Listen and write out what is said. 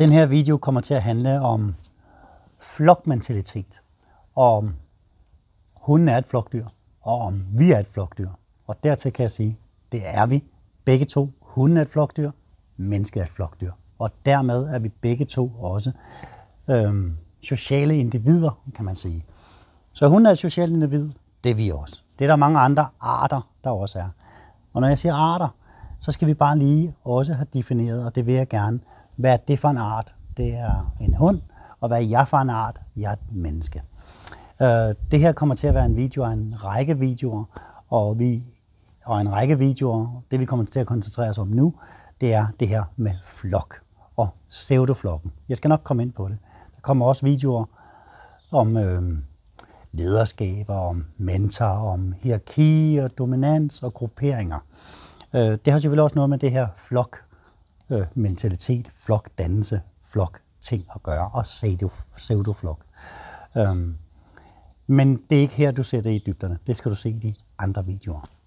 Den her video kommer til at handle om flokmentalitet, og om hunden er et flokdyr, og om vi er et flokdyr. Og dertil kan jeg sige, det er vi. Begge to. Hunden er et flokdyr, mennesket er et flokdyr. Og dermed er vi begge to også øhm, sociale individer, kan man sige. Så hunden er et socialt individ, det er vi også. Det er der mange andre arter, der også er. Og når jeg siger arter, så skal vi bare lige også have defineret, og det vil jeg gerne hvad er det for en art? Det er en hund. Og hvad er jeg for en art? Jeg er et menneske. Øh, det her kommer til at være en video af en række videoer, og, vi, og en række videoer, det vi kommer til at koncentrere os om nu, det er det her med flok og pseudoflokken. Jeg skal nok komme ind på det. Der kommer også videoer om øh, lederskaber, om mentor, om hierarki og dominans og grupperinger. Øh, det har selvfølgelig også noget med det her flok øh, mentalitet, flokdannelse, flok ting at gøre, og pseudoflok. Øhm, men det er ikke her, du ser det i dybderne. Det skal du se i de andre videoer.